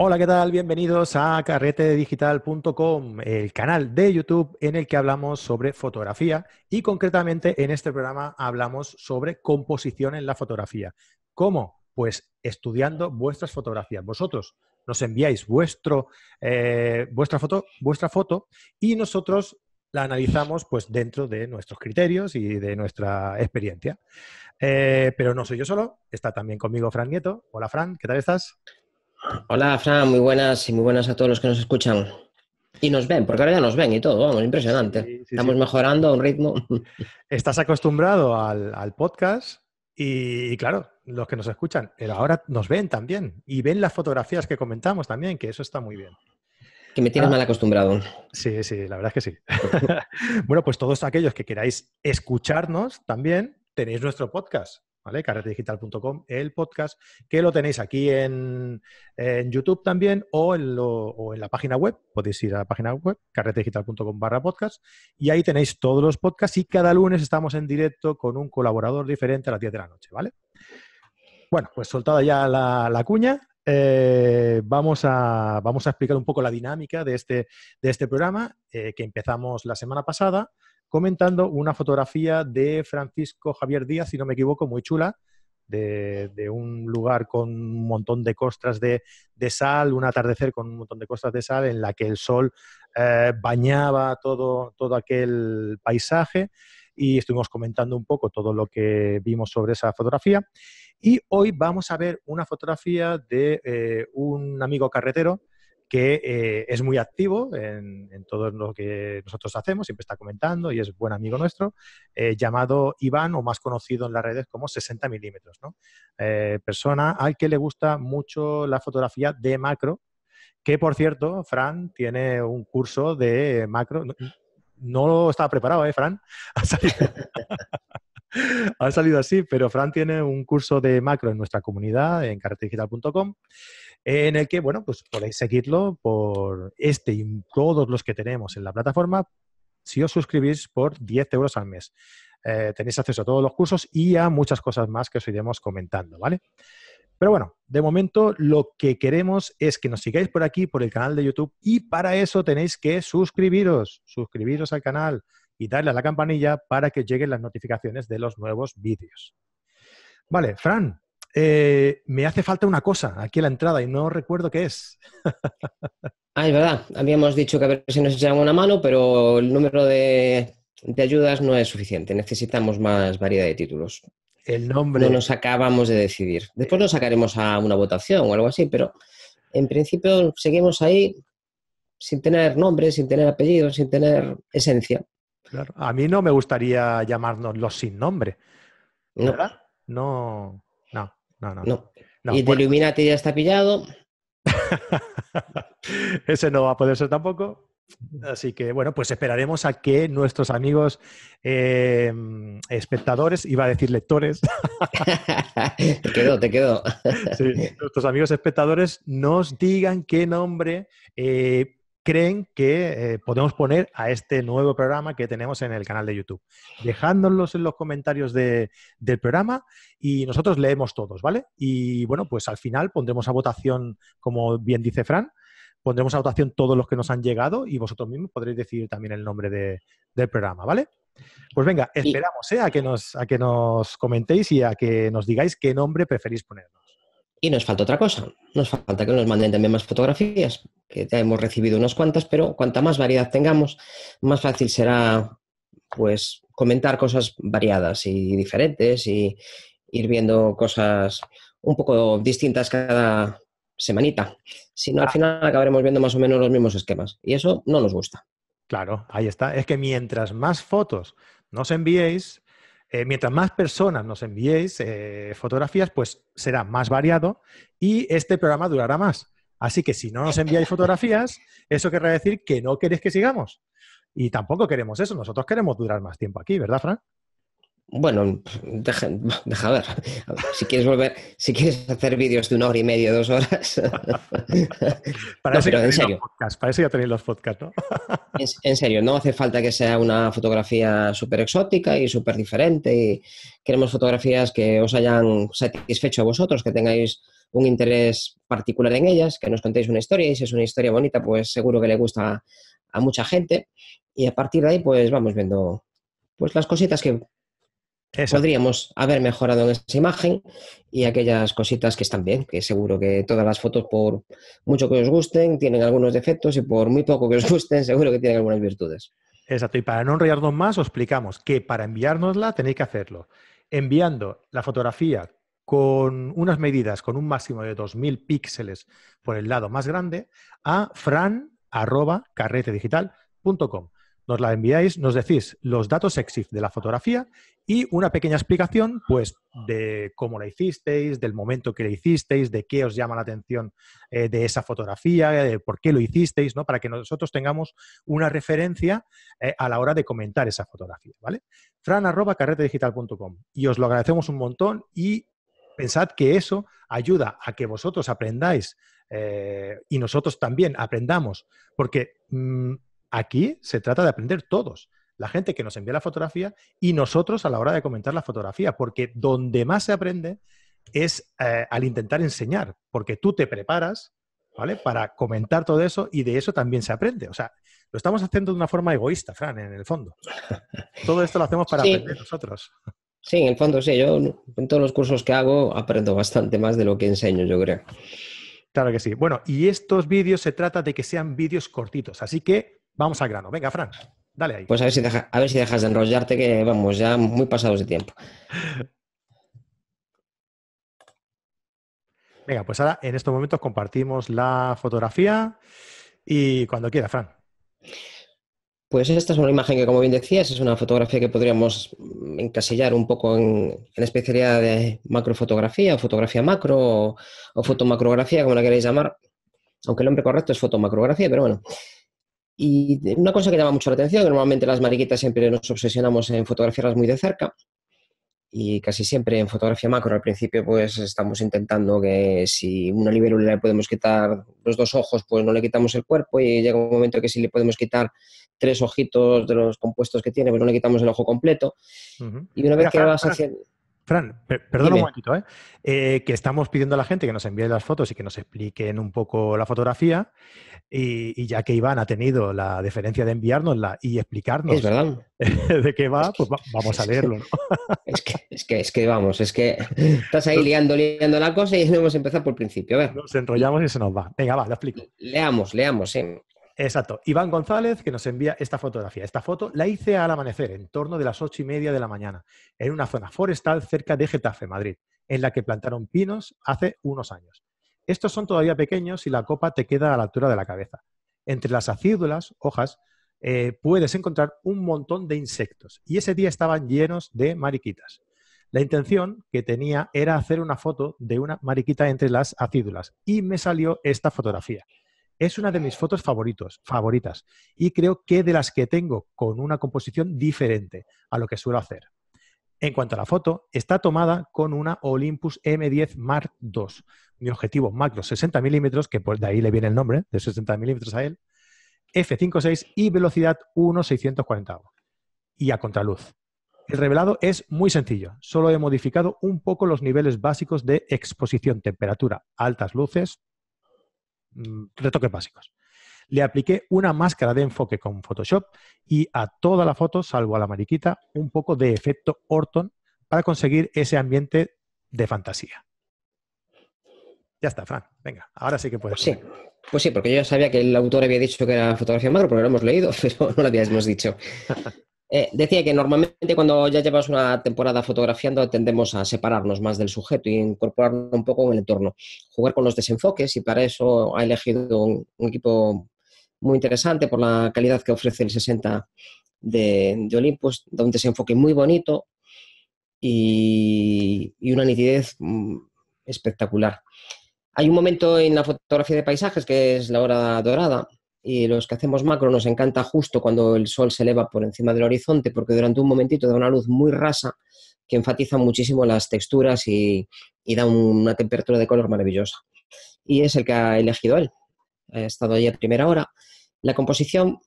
Hola, ¿qué tal? Bienvenidos a carretedigital.com, el canal de YouTube en el que hablamos sobre fotografía y concretamente en este programa hablamos sobre composición en la fotografía. ¿Cómo? Pues estudiando vuestras fotografías. Vosotros nos enviáis vuestro, eh, vuestra, foto, vuestra foto y nosotros la analizamos pues dentro de nuestros criterios y de nuestra experiencia. Eh, pero no soy yo solo, está también conmigo Fran Nieto. Hola Fran, ¿qué tal estás? Hola, Fran, muy buenas y muy buenas a todos los que nos escuchan. Y nos ven, porque ahora ya nos ven y todo, vamos, impresionante. Estamos mejorando a un ritmo. Estás acostumbrado al, podcast y, claro, los que nos escuchan, pero ahora nos ven también y ven las fotografías que comentamos también, que eso está muy bien. Que me tienes ah. mal acostumbrado. Sí, sí, la verdad es que sí. bueno, pues todos aquellos que queráis escucharnos también, tenéis nuestro podcast Carretedigital.com, el podcast, que lo tenéis aquí en, YouTube también o en, la página web. Podéis ir a la página web, carretedigital.com barra podcast, y ahí tenéis todos los podcasts y cada lunes estamos en directo con un colaborador diferente a las 10 de la noche, ¿vale? Bueno, pues soltada ya la, cuña, eh, vamos, a, explicar un poco la dinámica de este, este programa eh, que empezamos la semana pasada comentando una fotografía de Francisco Javier Díaz, si no me equivoco, muy chula, de, un lugar con un montón de costras de, sal, un atardecer con un montón de costras de sal en la que el sol eh, bañaba todo, todo aquel paisaje y estuvimos comentando un poco todo lo que vimos sobre esa fotografía. Y hoy vamos a ver una fotografía de eh, un amigo carretero que eh, es muy activo en, todo lo que nosotros hacemos, siempre está comentando y es buen amigo nuestro, eh, llamado Iván o más conocido en las redes como 60 milímetros, eh, persona al que le gusta mucho la fotografía de macro, que por cierto, Fran tiene un curso de macro, no, estaba preparado, ¿eh, Fran? Ha salido... así, pero Fran tiene un curso de macro en nuestra comunidad en carretedigital.com en el que, bueno, pues podéis seguirlo por este y todos los que tenemos en la plataforma si os suscribís por 10 euros al mes. Eh, tenéis acceso a todos los cursos y a muchas cosas más que os iremos comentando, ¿vale? Pero bueno, de momento lo que queremos es que nos sigáis por aquí, por el canal de YouTube, y para eso tenéis que suscribiros, suscribiros al canal y darle a la campanilla para que lleguen las notificaciones de los nuevos vídeos. Vale, Fran, eh, me hace falta una cosa aquí a la entrada y no recuerdo qué es. ah, es verdad. Habíamos dicho que a ver si nos echaban una mano, pero el número de, ayudas no es suficiente. Necesitamos más variedad de títulos. El nombre. No nos acabamos de decidir. Después nos sacaremos a una votación o algo así, pero en principio seguimos ahí sin tener nombre, sin tener apellido, sin tener esencia. Claro. A mí no me gustaría llamarnos los sin nombre. ¿verdad? No. no no, no. no. y de Illuminati ya está pillado. Ese no va a poder ser tampoco. Así que bueno, pues esperaremos a que nuestros amigos em, espectadores, iba a decir lectores. te quedo, te quedo. nuestros amigos espectadores nos digan qué nombre eh, creen que eh, podemos poner a este nuevo programa que tenemos en el canal de YouTube. Dejándolos en los comentarios del programa y nosotros leemos todos, ¿vale? Y bueno, pues al final pondremos a votación, como bien dice Fran, pondremos a votación todos los que nos han llegado y vosotros mismos podréis decidir también el nombre del programa, ¿vale? Pues venga, esperamos ¿eh? a, que nos, a que nos comentéis y a que nos digáis qué nombre preferís ponernos. Y nos falta otra cosa, nos falta que nos manden también más fotografías, que ya hemos recibido unas cuantas, pero cuanta más variedad tengamos, más fácil será pues comentar cosas variadas y diferentes y ir viendo cosas un poco distintas cada semanita. Si no, al ah. final acabaremos viendo más o menos los mismos esquemas y eso no nos gusta. Claro, ahí está. Es que mientras más fotos nos enviéis, eh, mientras más personas nos enviéis eh, fotografías, pues será más variado y este programa durará más. Así que si no nos enviáis fotografías, eso querrá decir que no queréis que sigamos. Y tampoco queremos eso, nosotros queremos durar más tiempo aquí, ¿verdad, Fran? Bueno, deja, ver. Si quieres volver, si quieres hacer vídeos de una hora y media, dos horas. para, no, eso pero en serio. para eso ya tenéis los podcasts, ¿no? en, serio, no hace falta que sea una fotografía súper exótica y súper diferente. queremos fotografías que os hayan satisfecho a vosotros, que tengáis un interés particular en ellas, que nos contéis una historia y si es una historia bonita, pues seguro que le gusta a mucha gente. Y a partir de ahí, pues vamos viendo pues las cositas que Podríamos haber mejorado en esa imagen y aquellas cositas que están bien, que seguro que todas las fotos, por mucho que os gusten, tienen algunos defectos y por muy poco que os gusten, seguro que tienen algunas virtudes. Exacto, y para no enrollarnos más, os explicamos que para enviárnosla tenéis que hacerlo enviando la fotografía con unas medidas, con un máximo de 2.000 píxeles por el lado más grande, a fran.carretedigital.com nos la enviáis, nos decís los datos EXIF de la fotografía y una pequeña explicación, pues, de cómo la hicisteis, del momento que la hicisteis, de qué os llama la atención eh, de esa fotografía, de por qué lo hicisteis, ¿no? Para que nosotros tengamos una referencia eh, a la hora de comentar esa fotografía, ¿vale? Fran arroba carretedigital.com y os lo agradecemos un montón y pensad que eso ayuda a que vosotros aprendáis eh, y nosotros también aprendamos, porque mm, Aquí se trata de aprender todos. La gente que nos envía la fotografía y nosotros a la hora de comentar la fotografía, porque donde más se aprende es eh, al intentar enseñar, porque tú te preparas, ¿vale? Para comentar todo eso y de eso también se aprende. O sea, lo estamos haciendo de una forma egoísta, Fran, en el fondo. Todo esto lo hacemos para aprender nosotros. Sí, en el fondo sí. Yo en todos los cursos que hago aprendo bastante más de lo que enseño, yo creo. Claro que sí. Bueno, y estos vídeos se trata de que sean vídeos cortitos, así que Vamos al grano. Venga, Fran, dale ahí. Pues a ver si, dejas de enrollarte, que vamos, ya muy pasados de tiempo. Venga, pues ahora en estos momentos compartimos la fotografía y cuando quiera, Fran. Pues esta es una imagen que, como bien decías, es una fotografía que podríamos encasillar un poco en, en especialidad de macrofotografía, o fotografía macro o, o fotomacrografía, como la queréis llamar. Aunque el nombre correcto es fotomacrografía, pero bueno. Y una cosa que llama mucho la atención, que normalmente las mariquitas siempre nos obsesionamos en fotografiarlas muy de cerca, y casi siempre en fotografía macro al principio pues estamos intentando que si una libélula le podemos quitar los dos ojos pues no le quitamos el cuerpo y llega un momento que si le podemos quitar tres ojitos de los compuestos que tiene pues no le quitamos el ojo completo y una vez que vas haciendo Fran, perdona un momentito, ¿eh? ¿eh? que estamos pidiendo a la gente que nos envíe las fotos y que nos expliquen un poco la fotografía. Y, ya que Iván ha tenido la deferencia de enviárnosla y explicarnos de qué va, pues vamos a leerlo. es, que, es, que, vamos, es que estás ahí liando, liando la cosa y no hemos empezado por principio. A ver. Nos enrollamos y se nos va. Venga, va, lo explico. Leamos, leamos, sí. Exacto. Iván González que nos envía esta fotografía. Esta foto la hice al amanecer, en torno de las ocho y media de la mañana, en una zona forestal cerca de Getafe, Madrid, en la que plantaron pinos hace unos años. Estos son todavía pequeños y la copa te queda a la altura de la cabeza. Entre las acídulas, hojas, eh, puedes encontrar un montón de insectos y ese día estaban llenos de mariquitas. La intención que tenía era hacer una foto de una mariquita entre las acídulas y me salió esta fotografía. Es una de mis fotos favoritos, favoritas y creo que de las que tengo con una composición diferente a lo que suelo hacer. En cuanto a la foto, está tomada con una Olympus M10 Mark II, mi objetivo macro 60 milímetros, que pues, de ahí le viene el nombre, de 60 milímetros a él, f5.6 y velocidad 1.640 y a contraluz. El revelado es muy sencillo, solo he modificado un poco los niveles básicos de exposición, temperatura, altas luces, Mm, retoques básicos. Le apliqué una máscara de enfoque con Photoshop y a toda la foto, salvo a la mariquita, un poco de efecto Orton para conseguir ese ambiente de fantasía. Ya está, Fran. Venga, ahora sí que puedes. Pues sí. Pues sí, porque yo ya sabía que el autor había dicho que era fotografía macro, porque lo hemos leído, pero no lo habíamos dicho. Eh, decía que normalmente cuando ya llevas una temporada fotografiando tendemos a separarnos más del sujeto y e incorporarnos un poco en el entorno, jugar con los desenfoques y para eso ha elegido un, equipo muy interesante por la calidad que ofrece el 60 de, Olympus, da un desenfoque muy bonito y una nitidez mm, espectacular. Hay un momento en la fotografía de paisajes que es la hora dorada, y los que hacemos macro nos encanta justo cuando el sol se eleva por encima del horizonte, porque durante un momentito da una luz muy rasa que enfatiza muchísimo las texturas y, da una temperatura de color maravillosa. Y es el que ha elegido él. Ha estado allí a primera hora. La composición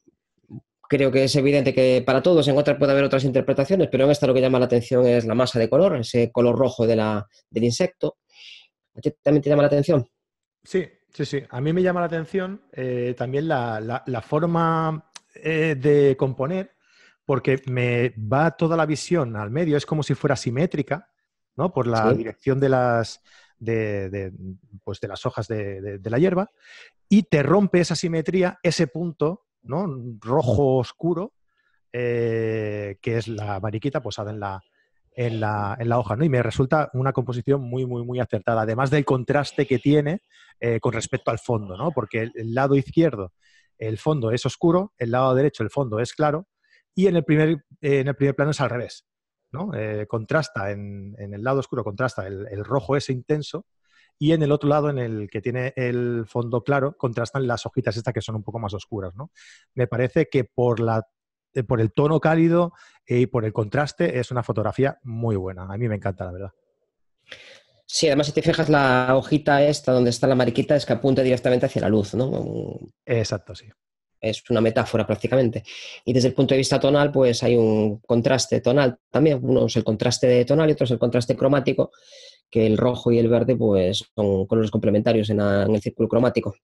creo que es evidente que para todos en otras puede haber otras interpretaciones, pero en esta lo que llama la atención es la masa de color, ese color rojo de la, del insecto. también te llama la atención? Sí, sí, sí. A mí me llama la atención eh, también la, forma eh, de componer, porque me va toda la visión al medio, es como si fuera simétrica, ¿no? Por la dirección de las, de, pues de las hojas de, la hierba, y te rompe esa simetría, ese punto, ¿no? Rojo oscuro, eh, que es la mariquita posada pues, en la, en la, hoja, ¿no? Y me resulta una composición muy, muy, muy acertada, además del contraste que tiene eh, con respecto al fondo, ¿no? Porque el, lado izquierdo, el fondo es oscuro, el lado derecho, el fondo es claro, y en el primer, eh, en el primer plano es al revés, ¿no? Eh, contrasta, en, el lado oscuro contrasta el, rojo es intenso, y en el otro lado, en el que tiene el fondo claro, contrastan las hojitas estas que son un poco más oscuras, ¿no? Me parece que por la eh, por el tono cálido eh, y por el contraste, es una fotografía muy buena. A mí me encanta, la verdad. Sí, además si te fijas la hojita esta donde está la mariquita es que apunta directamente hacia la luz, ¿no? Exacto, sí. Es una metáfora prácticamente. Y desde el punto de vista tonal, pues hay un contraste tonal también. Uno es el contraste tonal y otro es el contraste cromático, que el rojo y el verde pues son colores complementarios en, el círculo cromático.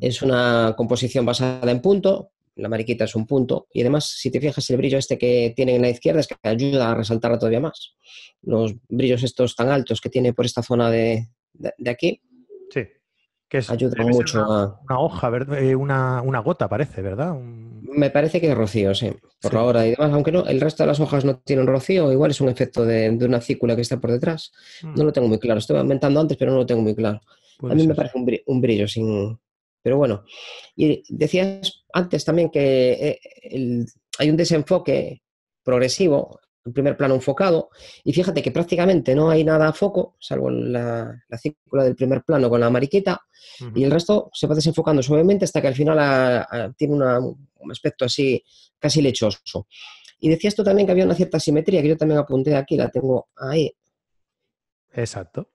Es una composición basada en punto, la mariquita es un punto. Y además, si te fijas, el brillo este que tiene en la izquierda es que ayuda a resaltarla todavía más. Los brillos estos tan altos que tiene por esta zona de, aquí. Sí. Que es, ayudan mucho una, a... Una hoja, eh, una, una, gota parece, ¿verdad? Me parece que es rocío, sí. Por ahora. Y demás, aunque no, el resto de las hojas no tienen rocío, igual es un efecto de, una cícula que está por detrás. Mm. No lo tengo muy claro. estoy aumentando antes, pero no lo tengo muy claro. a mí me parece un brillo, un brillo sin... Pero bueno, y decías antes también que eh, hay un desenfoque progresivo, el primer plano enfocado, y fíjate que prácticamente no hay nada a foco, salvo la, la círcula del primer plano con la mariquita, y el resto se va desenfocando suavemente hasta que al final tiene un aspecto así casi lechoso. Y decías tú también que había una cierta simetría, que yo también apunté aquí, la tengo ahí. Exacto.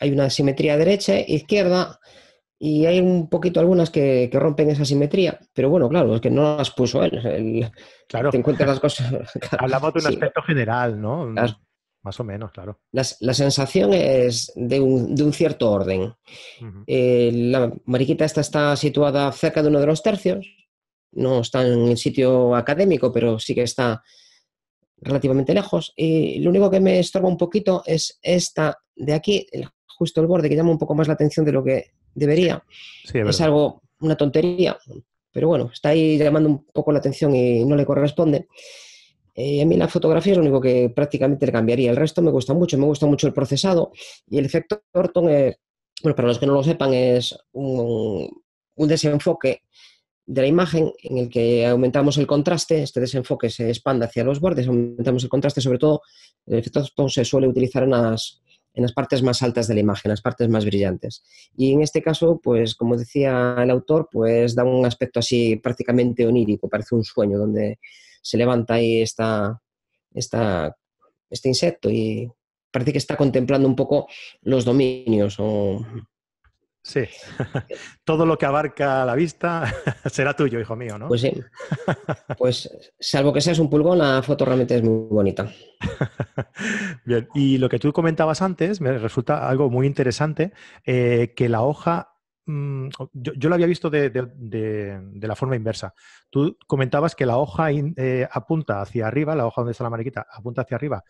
Hay una simetría derecha e izquierda, y hay un poquito algunas que, que, rompen esa simetría, pero bueno, claro, es que no las puso él. claro. Te encuentras las cosas. Hablamos de un aspecto general, ¿no? Más o menos, claro. la sensación es de un, de un cierto orden. Eh, la mariquita esta está situada cerca de uno de los tercios. No está en el sitio académico, pero sí que está relativamente lejos. Y lo único que me estorba un poquito es esta de aquí, justo el borde, que llama un poco más la atención de lo que debería. es, algo, una tontería, pero bueno, está ahí llamando un poco la atención y no le corresponde. Eh, a mí la fotografía es lo único que prácticamente le cambiaría. El resto me gusta mucho, me gusta mucho el procesado y el efecto Orton, bueno, para los que no lo sepan, es un, desenfoque de la imagen en el que aumentamos el contraste, este desenfoque se expande hacia los bordes, aumentamos el contraste, sobre todo el efecto Orton se suele utilizar en las, en las partes más altas de la imagen, las partes más brillantes. Y en este caso, pues como decía el autor, pues da un aspecto así prácticamente onírico, parece un sueño donde se levanta ahí esta, esta, este insecto y parece que está contemplando un poco los dominios o Sí, todo lo que abarca la vista será tuyo, hijo mío, ¿no? Pues sí. Pues salvo que seas un pulgón, la foto realmente es muy bonita. Bien, y lo que tú comentabas antes me resulta algo muy interesante, eh, que la hoja, mm, yo, lo había visto de, la forma inversa. Tú comentabas que la hoja eh, apunta hacia arriba, la hoja donde está la mariquita apunta hacia arriba,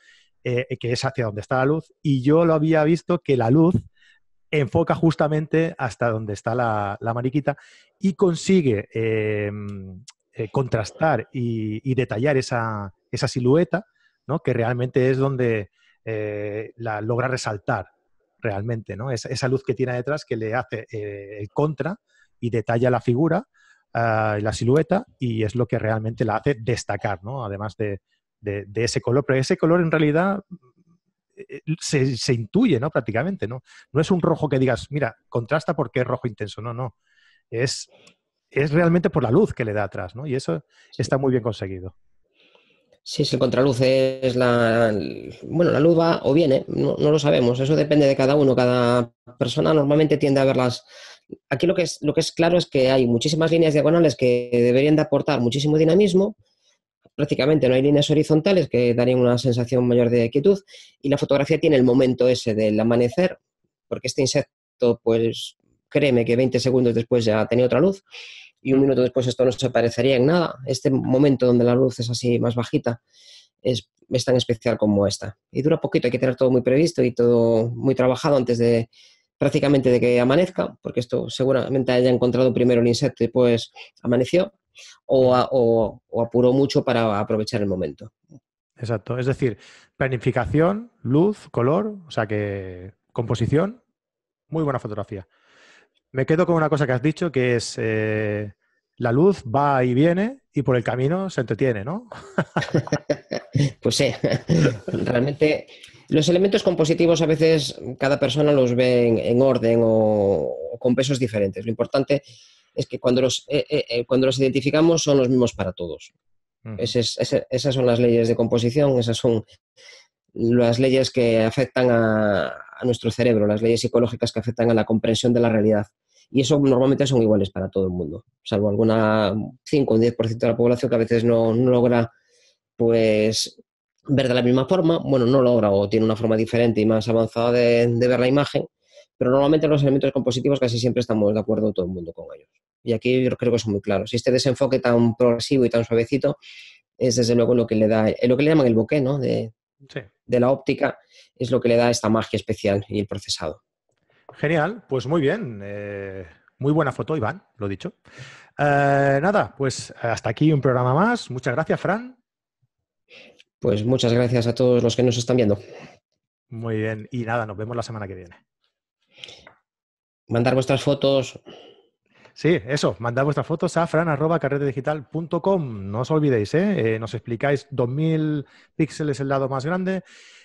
eh, que es hacia donde está la luz, y yo lo había visto que la luz enfoca justamente hasta donde está la, mariquita y consigue em, eh, contrastar y, detallar esa, silueta, ¿no? que realmente es donde eh, la logra resaltar realmente, ¿no? Esa, esa, luz que tiene detrás que le hace eh, el contra y detalla la figura, ah, la silueta, y es lo que realmente la hace destacar, Además de, de ese color. Pero ese color en realidad eh, eh, se, intuye, ¿no? Prácticamente, ¿no? No es un rojo que digas, mira, contrasta porque es rojo intenso, no, no. Es, es realmente por la luz que le da atrás, ¿no? Y eso está muy bien conseguido. Sí, si el contraluz es la. Bueno, la luz va o viene, no, no, lo sabemos. Eso depende de cada uno. Cada persona normalmente tiende a verlas. Aquí lo que, es, lo que es claro es que hay muchísimas líneas diagonales que deberían de aportar muchísimo dinamismo, prácticamente no hay líneas horizontales que darían una sensación mayor de quietud y la fotografía tiene el momento ese del amanecer, porque este insecto, pues créeme que 20 segundos después ya tenía otra luz y un minuto después esto no se aparecería en nada. Este momento donde la luz es así más bajita es, es tan especial como esta. Y dura poquito, hay que tener todo muy previsto y todo muy trabajado antes de prácticamente de que amanezca, porque esto seguramente haya encontrado primero el insecto y pues amaneció o, apuró mucho para aprovechar el momento. Exacto, es decir, planificación, luz, color, o sea que composición, muy buena fotografía. Me quedo con una cosa que has dicho, que es eh, la luz va y viene y por el camino se entretiene, ¿no? pues sí, realmente los elementos compositivos a veces cada persona los ve en, orden o, o con pesos diferentes. Lo importante es que cuando los, eh, eh, eh, cuando los identificamos son los mismos para todos. esas son las leyes de composición, esas son las leyes que afectan a, nuestro cerebro, las leyes psicológicas que afectan a la comprensión de la realidad. Y eso normalmente son iguales para todo el mundo, salvo alguna 5 o 10% de la población que a veces no, logra pues ver de la misma forma, bueno, no logra o tiene una forma diferente y más avanzada de, ver la imagen, pero normalmente los elementos compositivos casi siempre estamos de acuerdo todo el mundo con ellos. Y aquí yo creo que es muy claro. Si este desenfoque tan progresivo y tan suavecito es desde luego lo que le da, eh, lo que le llaman el bokeh, ¿no? De, de la óptica, es lo que le da esta magia especial y el procesado. Genial, pues muy bien. Eh, muy buena foto, Iván, lo dicho. Eh, nada, pues hasta aquí un programa más. Muchas gracias, Fran. Pues muchas gracias a todos los que nos están viendo. Muy bien, y nada, nos vemos la semana que viene. Mandar vuestras fotos, Sí, eso, mandad vuestras fotos a fran.carretedigital.com. No os olvidéis, ¿eh? eh nos explicáis 2000 píxeles el lado más grande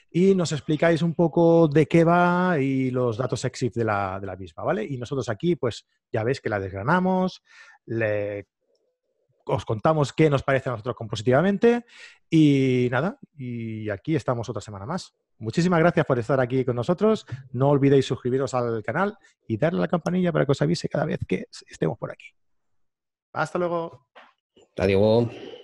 y nos explicáis un poco de qué va y los datos exit de la, de la misma, ¿vale? Y nosotros aquí, pues ya veis que la desgranamos, le os contamos qué nos parece a nosotros compositivamente y nada, y aquí estamos otra semana más. Muchísimas gracias por estar aquí con nosotros. No olvidéis suscribiros al canal y darle a la campanilla para que os avise cada vez que estemos por aquí. Hasta luego. Adiós.